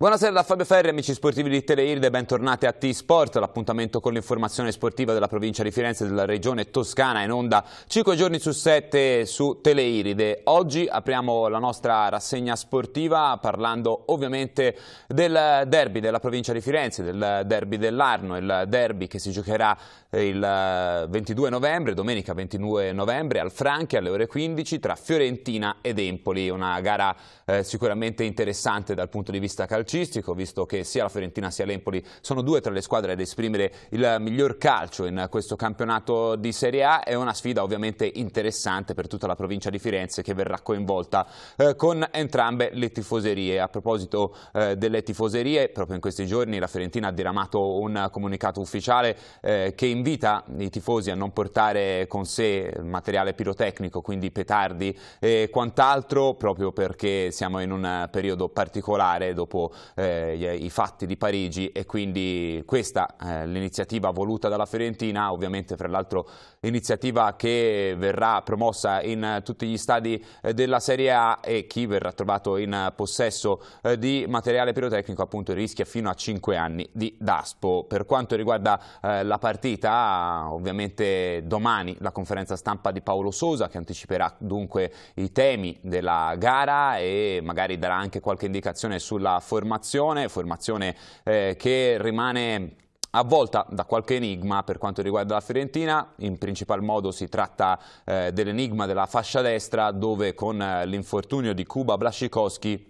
Buonasera da Fabio Ferri, amici sportivi di Teleirde, bentornati a T-Sport, l'appuntamento con l'informazione sportiva della provincia di Firenze e della regione toscana in onda 5 giorni su 7 su Teleiride. Oggi apriamo la nostra rassegna sportiva parlando ovviamente del derby della provincia di Firenze, del derby dell'Arno, il derby che si giocherà il 22 novembre, domenica 22 novembre al Franchi alle ore 15 tra Fiorentina ed Empoli, una gara eh, sicuramente interessante dal punto di vista calcistico calcistico, visto che sia la Fiorentina sia l'Empoli sono due tra le squadre ad esprimere il miglior calcio in questo campionato di Serie A. È una sfida ovviamente interessante per tutta la provincia di Firenze che verrà coinvolta eh, con entrambe le tifoserie. A proposito eh, delle tifoserie, proprio in questi giorni la Fiorentina ha diramato un comunicato ufficiale eh, che invita i tifosi a non portare con sé materiale pirotecnico, quindi petardi e quant'altro, proprio perché siamo in un periodo particolare dopo eh, i fatti di Parigi e quindi questa è eh, l'iniziativa voluta dalla Fiorentina, ovviamente fra l'altro iniziativa che verrà promossa in tutti gli stadi eh, della Serie A e chi verrà trovato in possesso eh, di materiale pirotecnico appunto rischia fino a 5 anni di DASPO. Per quanto riguarda eh, la partita, ovviamente domani la conferenza stampa di Paolo Sosa che anticiperà dunque i temi della gara e magari darà anche qualche indicazione sulla formazione formazione, formazione eh, che rimane avvolta da qualche enigma per quanto riguarda la Fiorentina, in principal modo si tratta eh, dell'enigma della fascia destra dove con eh, l'infortunio di Cuba Blascikowski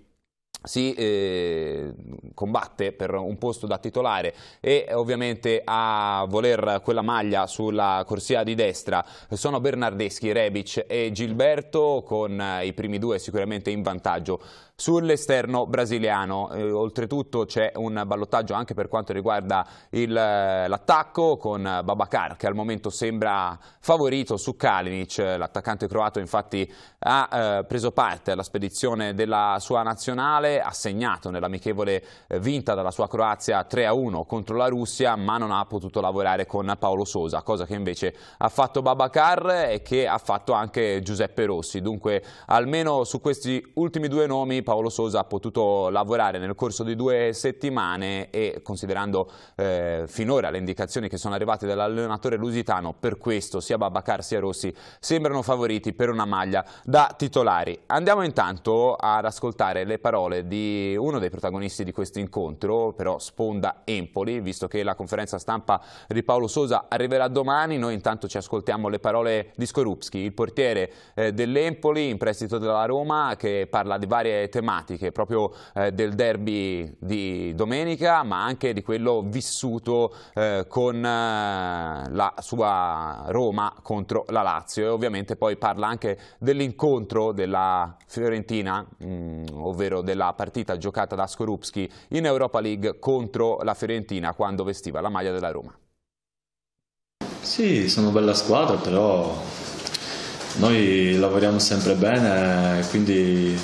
si eh, combatte per un posto da titolare e ovviamente a voler quella maglia sulla corsia di destra sono Bernardeschi, Rebic e Gilberto con eh, i primi due sicuramente in vantaggio sull'esterno brasiliano. Eh, oltretutto c'è un ballottaggio anche per quanto riguarda eh, l'attacco con Babacar che al momento sembra favorito su Kalinic. L'attaccante croato infatti ha eh, preso parte alla spedizione della sua nazionale, ha segnato nell'amichevole eh, vinta dalla sua Croazia 3-1 contro la Russia ma non ha potuto lavorare con Paolo Sosa, cosa che invece ha fatto Babacar e che ha fatto anche Giuseppe Rossi. Dunque almeno su questi ultimi due nomi Paolo Sosa ha potuto lavorare nel corso di due settimane e considerando eh, finora le indicazioni che sono arrivate dall'allenatore lusitano, per questo sia Babacar sia Rossi sembrano favoriti per una maglia da titolari. Andiamo intanto ad ascoltare le parole di uno dei protagonisti di questo incontro, però Sponda Empoli, visto che la conferenza stampa di Paolo Sosa arriverà domani, noi intanto ci ascoltiamo le parole di Skorupski, il portiere eh, dell'Empoli in prestito della Roma, che parla di varie teorie tematiche proprio eh, del derby di domenica, ma anche di quello vissuto eh, con eh, la sua Roma contro la Lazio e ovviamente poi parla anche dell'incontro della Fiorentina, mh, mm, ovvero della partita giocata da Skorupski in Europa League contro la Fiorentina quando vestiva la maglia della Roma. Sì, sono bella squadra, però noi lavoriamo sempre bene, quindi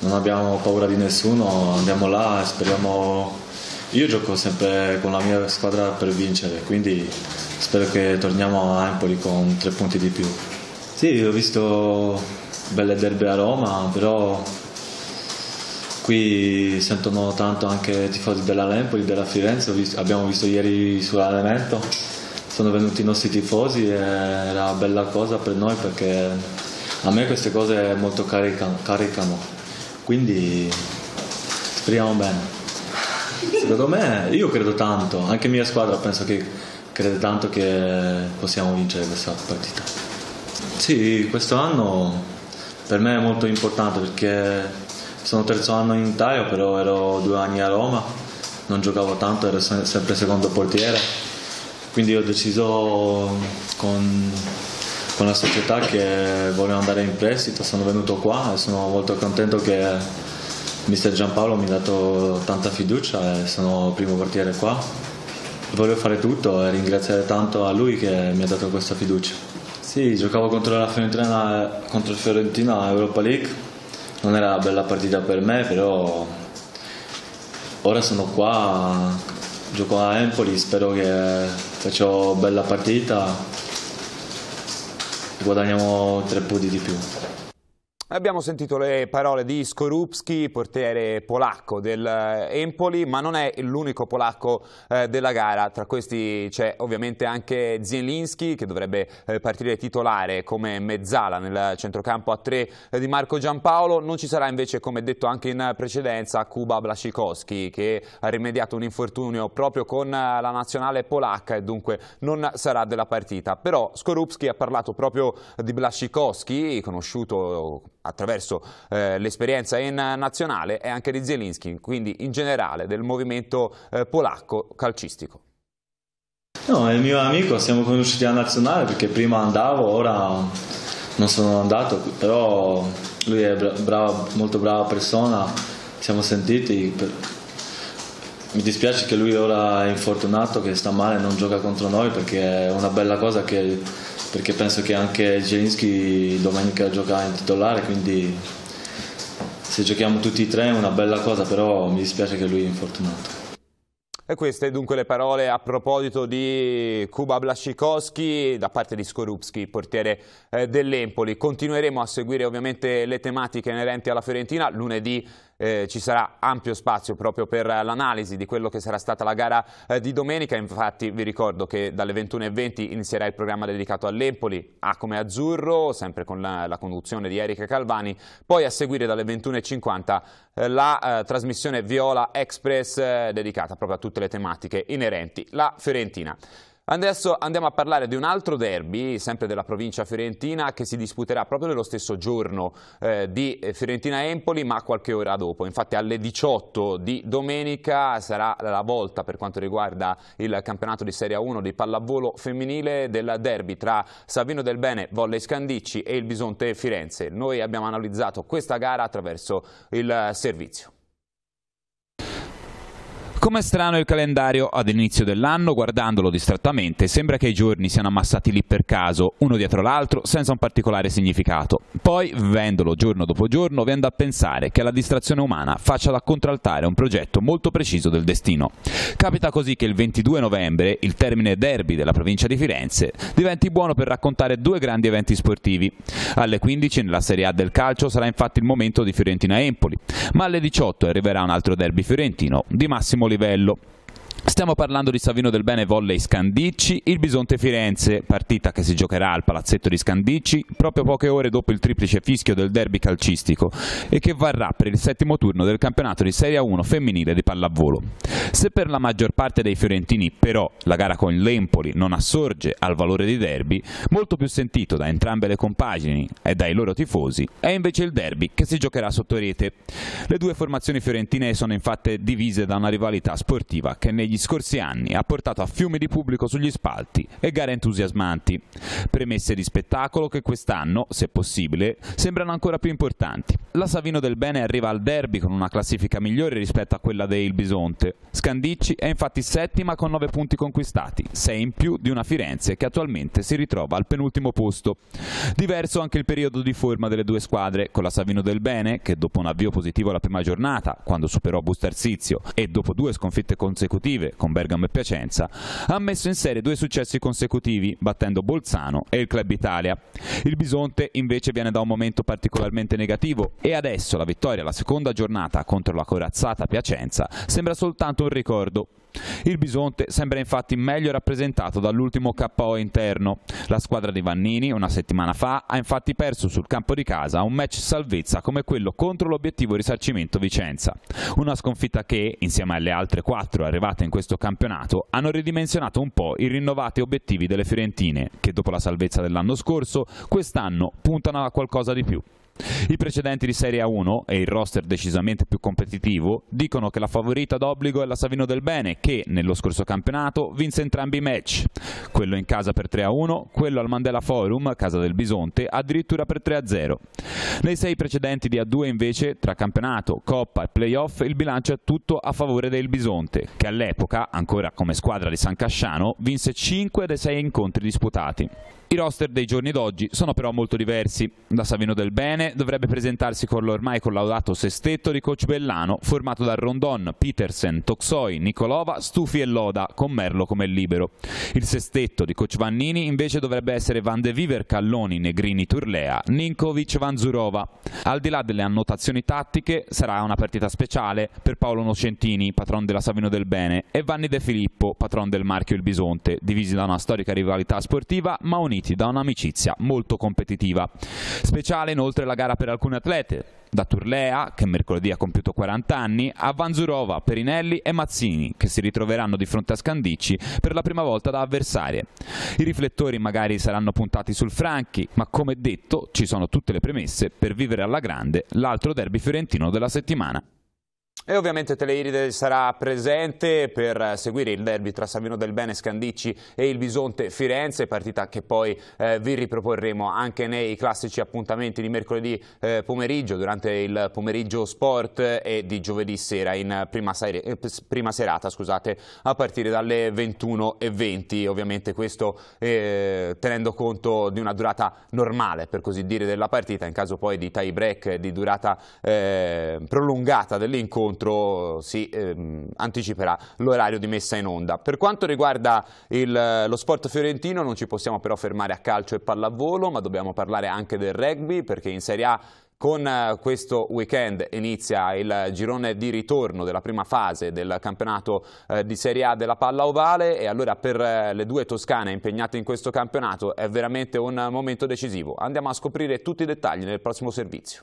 non abbiamo paura di nessuno, andiamo là e speriamo... Io gioco sempre con la mia squadra per vincere, quindi spero che torniamo a Empoli con tre punti di più. Sì, ho visto belle derby a Roma, però qui sentono tanto anche i tifosi della dell'Empoli, della Firenze, abbiamo visto ieri sull'allenamento, sono venuti i nostri tifosi e era una bella cosa per noi perché a me queste cose molto caricano. caricano quindi speriamo bene. Secondo me, io credo tanto, anche mia squadra penso che crede tanto che possiamo vincere questa partita. Sì, questo anno per me è molto importante perché sono terzo anno in Italia, però ero due anni a Roma, non giocavo tanto, ero sempre secondo portiere, quindi ho deciso con con la società che volevo andare in prestito, sono venuto qua e sono molto contento che mister Giampaolo mi ha dato tanta fiducia e sono primo portiere qua. Voglio fare tutto e ringraziare tanto a lui che mi ha dato questa fiducia. Sì, giocavo contro la Fiorentina, contro il Fiorentina Europa League, non era una bella partita per me, però ora sono qua, gioco a Empoli, spero che faccio bella partita guadagniamo tre punti di più. Abbiamo sentito le parole di Skorupski, portiere polacco dell'Empoli, eh, ma non è l'unico polacco eh, della gara. Tra questi c'è ovviamente anche Zielinski, che dovrebbe eh, partire titolare come mezzala nel centrocampo a tre eh, di Marco Giampaolo. Non ci sarà invece, come detto anche in precedenza, Kuba Blasikowski, che ha rimediato un infortunio proprio con eh, la nazionale polacca e dunque non sarà della partita. Però Skorupski ha parlato proprio di Blasikowski, conosciuto attraverso eh, l'esperienza in nazionale e anche di Zielinski, quindi in generale del movimento eh, polacco calcistico. No, è il mio amico, siamo conosciuti a nazionale perché prima andavo, ora non sono andato, però lui è brava, molto brava persona, siamo sentiti. Per... Mi dispiace che lui ora è infortunato, che sta male, non gioca contro noi perché è una bella cosa che perché penso che anche Zelinski domenica gioca in titolare, quindi se giochiamo tutti e tre è una bella cosa, però mi dispiace che lui è infortunato. E queste dunque le parole a proposito di Kuba Blascikowski da parte di Skorupski, portiere eh, dell'Empoli. Continueremo a seguire ovviamente le tematiche inerenti alla Fiorentina. Lunedì eh, ci sarà ampio spazio proprio per l'analisi di quello che sarà stata la gara eh, di domenica, infatti vi ricordo che dalle 21.20 inizierà il programma dedicato all'Empoli, A come Azzurro, sempre con la, la, conduzione di Erika Calvani, poi a seguire dalle 21.50 eh, la eh, trasmissione Viola Express eh, dedicata proprio a tutte le tematiche inerenti la Fiorentina. Adesso andiamo a parlare di un altro derby, sempre della provincia fiorentina, che si disputerà proprio nello stesso giorno eh, di eh, Fiorentina-Empoli, ma qualche ora dopo. Infatti alle 18 di domenica sarà la volta per quanto riguarda il campionato di Serie 1 di pallavolo femminile del derby tra Savino Del Bene, Volley Scandicci e il Bisonte Firenze. Noi abbiamo analizzato questa gara attraverso il eh, servizio. Com'è strano il calendario all'inizio dell'anno, guardandolo distrattamente, sembra che i giorni siano ammassati lì per caso, uno dietro l'altro, senza un particolare significato. Poi, vivendolo giorno dopo giorno, vendo a pensare che la distrazione umana faccia da contraltare un progetto molto preciso del destino. Capita così che il 22 novembre, il termine derby della provincia di Firenze, diventi buono per raccontare due grandi eventi sportivi. Alle 15 nella Serie A del calcio sarà infatti il momento di Fiorentina-Empoli, ma alle 18 arriverà un altro derby fiorentino di massimo livello. Stiamo parlando di Savino del Bene Volley Scandicci, il Bisonte Firenze, partita che si giocherà al palazzetto di Scandicci proprio poche ore dopo il triplice fischio del derby calcistico e che varrà per il settimo turno del campionato di Serie 1 femminile di pallavolo. Se per la maggior parte dei fiorentini però la gara con l'Empoli non assorge al valore di derby, molto più sentito da entrambe le compagini e dai loro tifosi è invece il derby che si giocherà sotto rete. Le due formazioni fiorentine sono infatti divise da una rivalità sportiva che negli negli scorsi anni ha portato a fiumi di pubblico sugli spalti e gare entusiasmanti, premesse di spettacolo che quest'anno, se possibile, sembrano ancora più importanti. La Savino del Bene arriva al derby con una classifica migliore rispetto a quella del Bisonte. Scandicci è infatti settima con 9 punti conquistati, 6 in più di una Firenze che attualmente si ritrova al penultimo posto. Diverso anche il periodo di forma delle due squadre, con la Savino del Bene che dopo un avvio positivo alla prima giornata, quando superò Bustarsizio, e dopo due sconfitte consecutive consecutive, con Bergamo e Piacenza, ha messo in serie due successi consecutivi, battendo Bolzano e il Club Italia. Il Bisonte invece viene da un momento particolarmente negativo e adesso la vittoria alla seconda giornata contro la corazzata Piacenza sembra soltanto un ricordo, il Bisonte sembra infatti meglio rappresentato dall'ultimo KO interno. La squadra di Vannini, una settimana fa, ha infatti perso sul campo di casa un match salvezza come quello contro l'obiettivo risarcimento Vicenza. Una sconfitta che, insieme alle altre quattro arrivate in questo campionato, hanno ridimensionato un po' i rinnovati obiettivi delle Fiorentine, che dopo la salvezza dell'anno scorso, quest'anno puntano a qualcosa di più. I precedenti di Serie A1 e il roster decisamente più competitivo dicono che la favorita d'obbligo è la Savino del Bene che, nello scorso campionato, vinse entrambi i match. Quello in casa per 3-1, quello al Mandela Forum, casa del Bisonte, addirittura per 3-0. Nei sei precedenti di A2 invece, tra campionato, Coppa e playoff, il bilancio è tutto a favore del Bisonte, che all'epoca, ancora come squadra di San Casciano, vinse 5 dei 6 incontri disputati. I roster dei giorni d'oggi sono però molto diversi. Da Savino Del Bene dovrebbe presentarsi con l'ormai collaudato sestetto di Coach Bellano, formato da Rondon, Petersen, Toxoi, Nicolova, Stufi e Loda, con Merlo come libero. Il sestetto di Coach Vannini invece dovrebbe essere Van de Viver, Calloni, Negrini, Turlea, Ninkovic, Vanzurova. Al di là delle annotazioni tattiche, sarà una partita speciale per Paolo Nocentini, patron della Savino Del Bene, e Vanni De Filippo, patron del marchio Il Bisonte, divisi da una storica rivalità sportiva ma unita uniti da un'amicizia molto competitiva. Speciale inoltre la gara per alcune atlete, da Turlea, che mercoledì ha compiuto 40 anni, a Vanzurova, Perinelli e Mazzini, che si ritroveranno di fronte a Scandicci per la prima volta da avversarie. I riflettori magari saranno puntati sul Franchi, ma come detto ci sono tutte le premesse per vivere alla grande l'altro derby fiorentino della settimana. E ovviamente Teleiride sarà presente per eh, seguire il derby tra Savino del Bene Scandicci e il Bisonte Firenze, partita che poi eh, vi riproporremo anche nei classici appuntamenti di mercoledì eh, pomeriggio, durante il pomeriggio sport e di giovedì sera in prima, serie, eh, prima serata scusate, a partire dalle 21.20. Ovviamente questo eh, tenendo conto di una durata normale, per così dire, della partita, in caso poi di tie break di durata prolungata dell'incontro incontro si ehm, anticiperà l'orario di messa in onda. Per quanto riguarda il, lo sport fiorentino non ci possiamo però fermare a calcio e pallavolo, ma dobbiamo parlare anche del rugby perché in Serie A con eh, questo weekend inizia il girone di ritorno della prima fase del campionato eh, di Serie A della palla ovale e allora per eh, le due toscane impegnate in questo campionato è veramente un momento decisivo. Andiamo a scoprire tutti i dettagli nel prossimo servizio.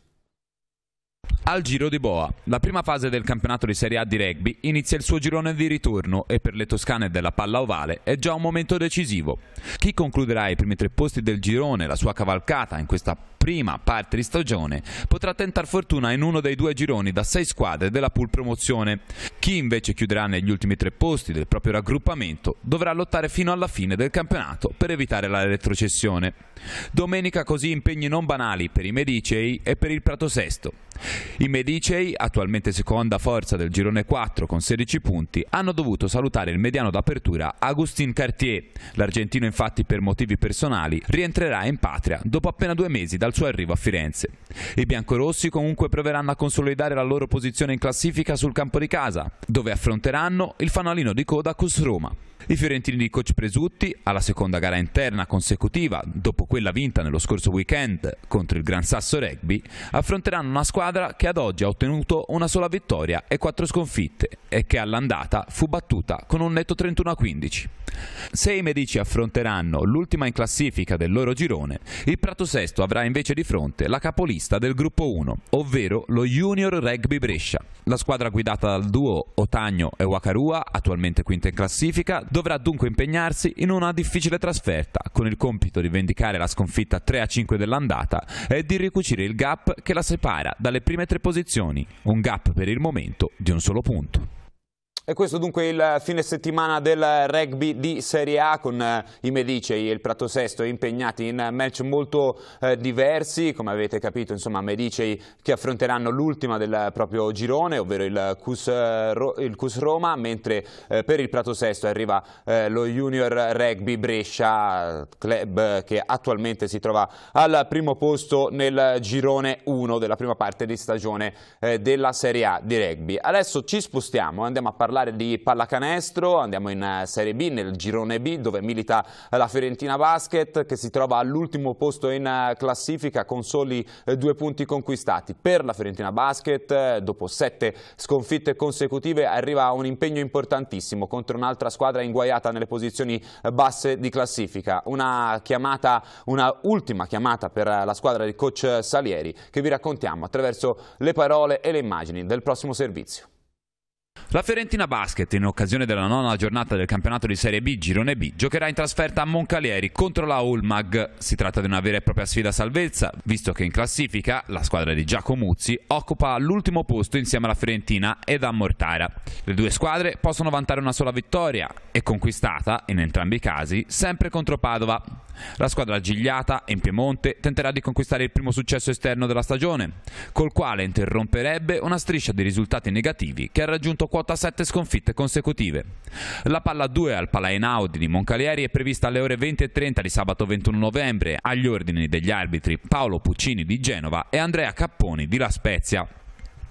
Al Giro di Boa, la prima fase del campionato di Serie A di rugby inizia il suo girone di ritorno e per le toscane della palla ovale è già un momento decisivo. Chi concluderà i primi tre posti del girone la sua cavalcata in questa prima parte di stagione potrà tentare fortuna in uno dei due gironi da sei squadre della pool promozione. Chi invece chiuderà negli ultimi tre posti del proprio raggruppamento dovrà lottare fino alla fine del campionato per evitare la retrocessione. Domenica così impegni non banali per i Medicei e per il Prato Sesto. I Medicei, attualmente seconda forza del girone 4 con 16 punti, hanno dovuto salutare il mediano d'apertura Agustin Cartier. L'argentino infatti per motivi personali rientrerà in patria dopo appena due mesi dal suo arrivo a Firenze. I biancorossi comunque proveranno a consolidare la loro posizione in classifica sul campo di casa, dove affronteranno il fanalino di coda Cus Roma. I fiorentini di coach Presutti, alla seconda gara interna consecutiva dopo quella vinta nello scorso weekend contro il Gran Sasso Rugby, affronteranno una squadra che ad oggi ha ottenuto una sola vittoria e quattro sconfitte e che all'andata fu battuta con un netto 31-15. Se i Medici affronteranno l'ultima in classifica del loro girone, il Prato Sesto avrà invece di fronte la capolista del gruppo 1, ovvero lo Junior Rugby Brescia. La squadra guidata dal duo Otagno e Wakarua, attualmente quinta in classifica, Dovrà dunque impegnarsi in una difficile trasferta, con il compito di vendicare la sconfitta 3-5 dell'andata e di ricucire il gap che la separa dalle prime tre posizioni, un gap per il momento di un solo punto. E questo dunque il fine settimana del rugby di Serie A con eh, i Medicei e il Prato Sesto impegnati in match molto eh, diversi, come avete capito insomma Medicei che affronteranno l'ultima del proprio girone, ovvero il Cus, eh, il Cus Roma, mentre eh, per il Prato Sesto arriva eh, lo Junior Rugby Brescia Club che attualmente si trova al primo posto nel girone 1 della prima parte di stagione eh, della Serie A di rugby. Adesso ci spostiamo, andiamo a parlare parlare di pallacanestro, andiamo in eh, Serie B, nel girone B, dove milita eh, la Fiorentina Basket, che si trova all'ultimo posto in eh, classifica con soli due punti conquistati. Per la Fiorentina Basket, dopo sette sconfitte consecutive, arriva un impegno importantissimo contro un'altra squadra inguaiata nelle posizioni basse di classifica. Una chiamata, una ultima chiamata per la squadra di coach Salieri, che vi raccontiamo attraverso le parole e le immagini del prossimo servizio. La Fiorentina Basket, in occasione della nona giornata del campionato di Serie B Girone B, giocherà in trasferta a Moncalieri contro la Ulmag. Si tratta di una vera e propria sfida a salvezza, visto che in classifica la squadra di Giacomo Muzzi occupa l'ultimo posto insieme alla Fiorentina ed a Mortara. Le due squadre possono vantare una sola vittoria e conquistata, in entrambi i casi, sempre contro Padova. La squadra gigliata in Piemonte tenterà di conquistare il primo successo esterno della stagione, col quale interromperebbe una striscia di risultati negativi che ha raggiunto quota 7 sconfitte consecutive. La palla 2 al Palaenaudi di Moncalieri è prevista alle ore 20.30 di sabato 21 novembre agli ordini degli arbitri Paolo Puccini di Genova e Andrea Capponi di La Spezia.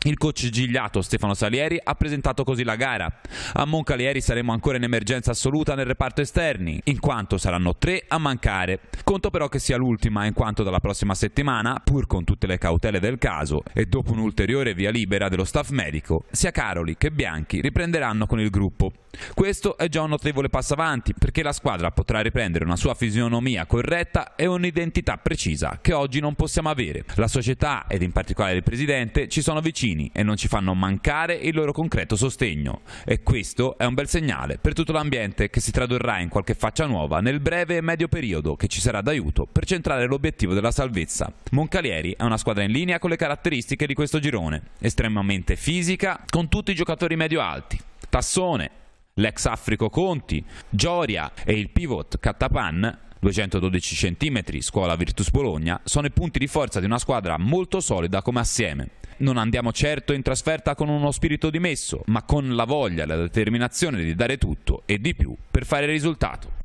Il coach gigliato Stefano Salieri ha presentato così la gara. A Moncalieri saremo ancora in emergenza assoluta nel reparto esterni, in quanto saranno tre a mancare. Conto però che sia l'ultima, in quanto dalla prossima settimana, pur con tutte le cautele del caso e dopo un'ulteriore via libera dello staff medico, sia Caroli che Bianchi riprenderanno con il gruppo. Questo è già un notevole passo avanti, perché la squadra potrà riprendere una sua fisionomia corretta e un'identità precisa che oggi non possiamo avere. La società ed in particolare il presidente ci sono vicini cittadini e non ci fanno mancare il loro concreto sostegno. E questo è un bel segnale per tutto l'ambiente che si tradurrà in qualche faccia nuova nel breve e medio periodo che ci sarà d'aiuto per centrare l'obiettivo della salvezza. Moncalieri è una squadra in linea con le caratteristiche di questo girone, estremamente fisica, con tutti i giocatori medio-alti. Tassone, l'ex Africo Conti, Gioria e il pivot Cattapan 212 cm, scuola Virtus Bologna, sono i punti di forza di una squadra molto solida come assieme. Non andiamo certo in trasferta con uno spirito dimesso, ma con la voglia e la determinazione di dare tutto e di più per fare risultato.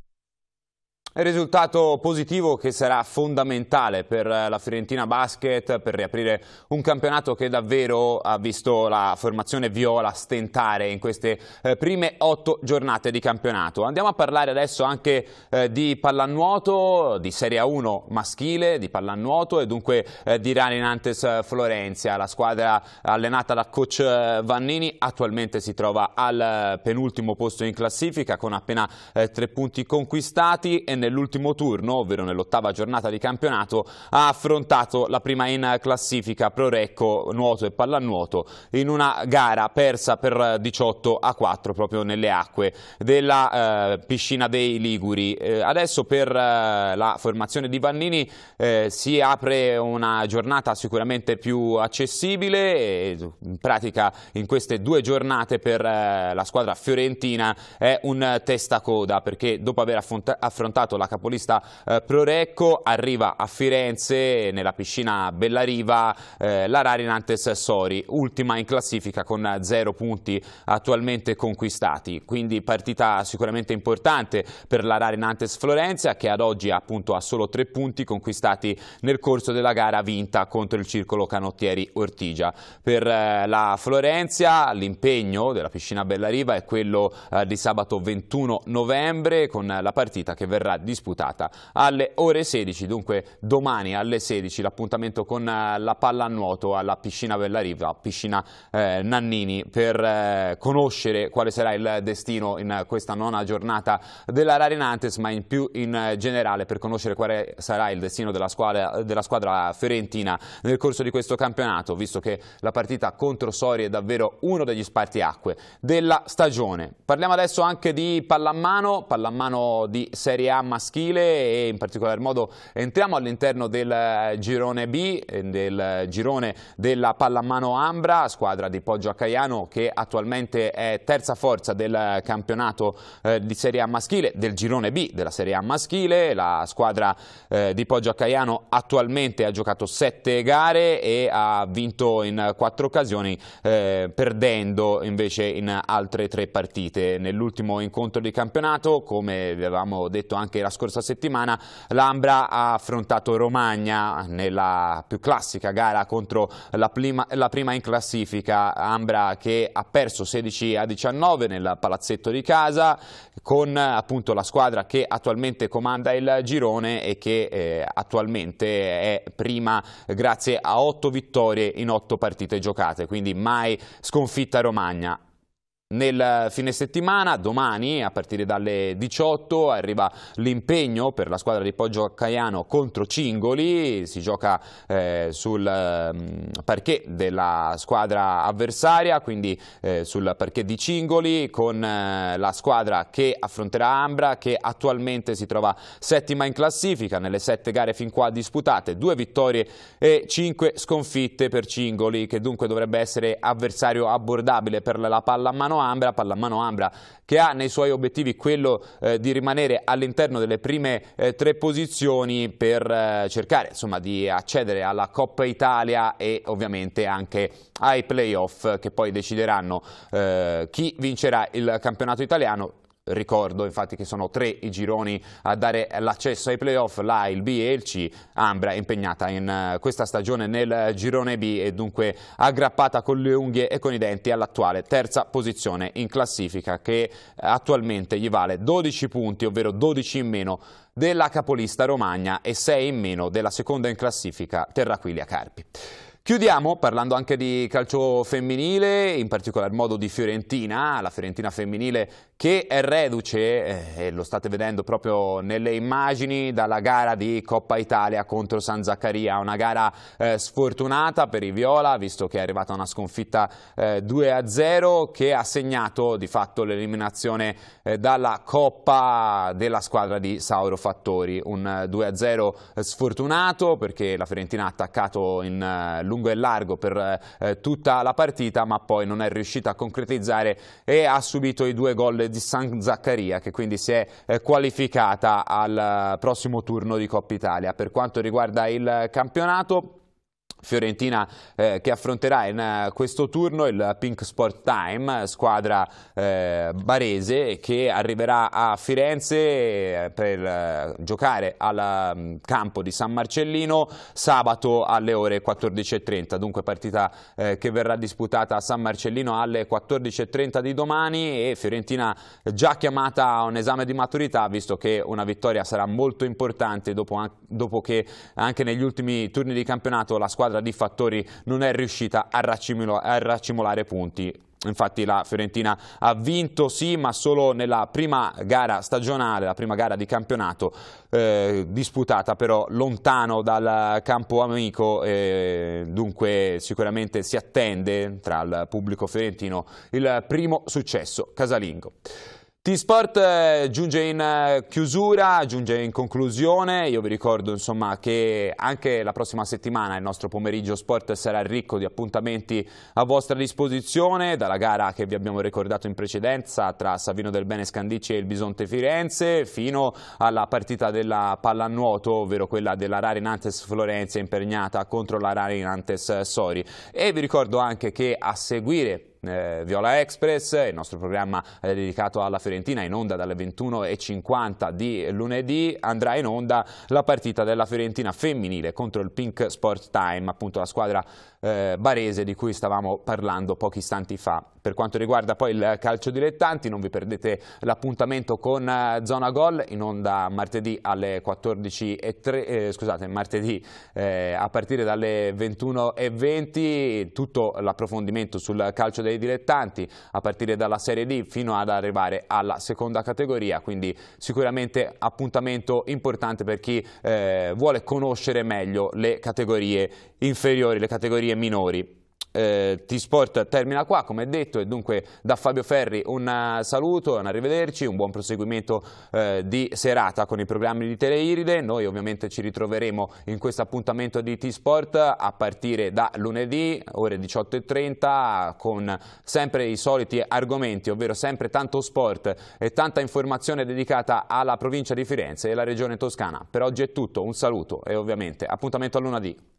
Il risultato positivo che sarà fondamentale per eh, la Fiorentina Basket per riaprire un campionato che davvero ha visto la formazione viola stentare in queste eh, prime otto giornate di campionato. Andiamo a parlare adesso anche eh, di pallanuoto, di Serie 1 maschile, di pallanuoto e dunque di Rani Nantes Florencia. La squadra allenata da coach Vannini attualmente si trova al penultimo posto in classifica con appena tre punti conquistati nell'ultimo turno, ovvero nell'ottava giornata di campionato, ha affrontato la prima in classifica Pro Recco nuoto e pallanuoto in una gara persa per 18 a 4 proprio nelle acque della eh, piscina dei Liguri. Eh, adesso per eh, la formazione di Vannini eh, si apre una giornata sicuramente più accessibile e in pratica in queste due giornate per eh, la squadra fiorentina è un testacoda perché dopo aver affrontato campionato. La capolista eh, Prorecco arriva a Firenze nella piscina Bellariva, eh, la Rarinantes Sori, ultima in classifica con zero punti attualmente conquistati. Quindi partita sicuramente importante per la Rarinantes Florenza che ad oggi appunto ha solo tre punti conquistati nel corso della gara vinta contro il circolo canottieri Ortigia. Per eh, la Florenza l'impegno della piscina Bellariva è quello eh, di sabato 21 novembre con la partita che verrà disputata alle ore 16, dunque domani alle 16 l'appuntamento con eh, la pallanuoto alla piscina Bella Riva, piscina eh, Nannini, per eh, conoscere quale sarà il destino in questa nona giornata della Rarenantes, ma in più in generale per conoscere quale sarà il destino della squadra, della squadra fiorentina nel corso di questo campionato, visto che la partita contro Sori è davvero uno degli spartiacque della stagione. Parliamo adesso anche di pallamano, pallamano di Serie A maschile e in particolar modo entriamo all'interno del eh, girone B, eh, del eh, girone della Pallamano Ambra, squadra di Poggio Accaiano che attualmente è terza forza del campionato eh, di Serie A maschile, del girone B della Serie A maschile, la squadra eh, di Poggio Accaiano attualmente ha giocato sette gare e ha vinto in quattro occasioni eh, perdendo invece in altre tre partite. Nell'ultimo incontro di campionato, come vi avevamo detto anche la scorsa settimana l'Ambra ha affrontato Romagna nella più classica gara contro la prima, la prima in classifica, Ambra che ha perso 16 a 19 nel palazzetto di casa con appunto la squadra che attualmente comanda il girone e che eh, attualmente è prima grazie a 8 vittorie in 8 partite giocate, quindi mai sconfitta Romagna. Nel fine settimana, domani a partire dalle 18, arriva l'impegno per la squadra di Poggio Caiano contro Cingoli, si gioca eh, sul mm, parquet della squadra avversaria, quindi eh, sul parquet di Cingoli con eh, la squadra che affronterà Ambra che attualmente si trova settima in classifica nelle sette gare fin qua disputate, due vittorie e cinque sconfitte per Cingoli che dunque dovrebbe essere avversario abbordabile per la palla a mano Ambra, pallamano Ambra che ha nei suoi obiettivi quello eh, di rimanere all'interno delle prime eh, tre posizioni per eh, cercare insomma, di accedere alla Coppa Italia e ovviamente anche ai playoff che poi decideranno eh, chi vincerà il campionato italiano ricordo infatti che sono tre i gironi a dare l'accesso ai playoff, l'A, il B e il C, Ambra impegnata in eh, questa stagione nel girone B e dunque aggrappata con le unghie e con i denti all'attuale terza posizione in classifica che attualmente gli vale 12 punti, ovvero 12 in meno della capolista Romagna e 6 in meno della seconda in classifica Terraquilia Carpi. Chiudiamo parlando anche di calcio femminile, in particolar modo di Fiorentina, la Fiorentina femminile che è reduce, eh, e lo state vedendo proprio nelle immagini, dalla gara di Coppa Italia contro San Zaccaria, una gara eh, sfortunata per i Viola, visto che è arrivata una sconfitta eh, 2-0 che ha segnato di fatto l'eliminazione eh, dalla Coppa della squadra di Sauro Fattori, un 2-0 eh, eh, sfortunato perché la Fiorentina ha attaccato in eh, lungo e largo per tutta la partita ma poi non è riuscita a concretizzare e ha subito i due gol di San Zaccaria che quindi si è qualificata al prossimo turno di Coppa Italia. Per quanto riguarda il campionato Fiorentina eh, che affronterà in uh, questo turno il Pink Sport Time, squadra eh, barese che arriverà a Firenze eh, per uh, giocare al um, campo di San Marcellino sabato alle ore 14.30, dunque partita eh, che verrà disputata a San Marcellino alle 14.30 di domani e Fiorentina già chiamata a un esame di maturità visto che una vittoria sarà molto importante dopo, dopo che anche negli ultimi turni di campionato la squadra squadra di Fattori non è riuscita a, raccimolo, a raccimolare punti. Infatti la Fiorentina ha vinto sì, ma solo nella prima gara stagionale, la prima gara di campionato, eh, disputata però lontano dal campo amico, eh, dunque sicuramente si attende tra il pubblico fiorentino il primo successo casalingo. T-Sport eh, giunge in eh, chiusura, giunge in conclusione, io vi ricordo insomma, che anche la prossima settimana il nostro pomeriggio sport sarà ricco di appuntamenti a vostra disposizione, dalla gara che vi abbiamo ricordato in precedenza tra Savino del Bene Scandici e il Bisonte Firenze, fino alla partita della pallanuoto, ovvero quella della Rari Nantes Florenze impegnata contro la Rari Nantes Sori. E vi ricordo anche che a seguire eh, Viola Express, il nostro programma eh, dedicato alla Fiorentina in onda dalle 21.50 di lunedì, andrà in onda la partita della Fiorentina femminile contro il Pink Sport Time, appunto la squadra eh, barese di cui stavamo parlando pochi istanti fa. Per quanto riguarda poi il calcio dilettanti, non vi perdete l'appuntamento con eh, Zona Gol in onda martedì alle 14.30, eh, scusate, martedì eh, a partire dalle 21.20, tutto l'approfondimento sul calcio dei dilettanti a partire dalla Serie D fino ad arrivare alla seconda categoria, quindi sicuramente appuntamento importante per chi eh, vuole conoscere meglio le categorie inferiori, le categorie minori. Eh, T-Sport termina qua come detto e dunque da Fabio Ferri un saluto, un arrivederci, un buon proseguimento eh, di serata con i programmi di Teleiride, noi ovviamente ci ritroveremo in questo appuntamento di T-Sport a partire da lunedì ore 18.30 con sempre i soliti argomenti ovvero sempre tanto sport e tanta informazione dedicata alla provincia di Firenze e alla regione toscana, per oggi è tutto, un saluto e ovviamente appuntamento a lunedì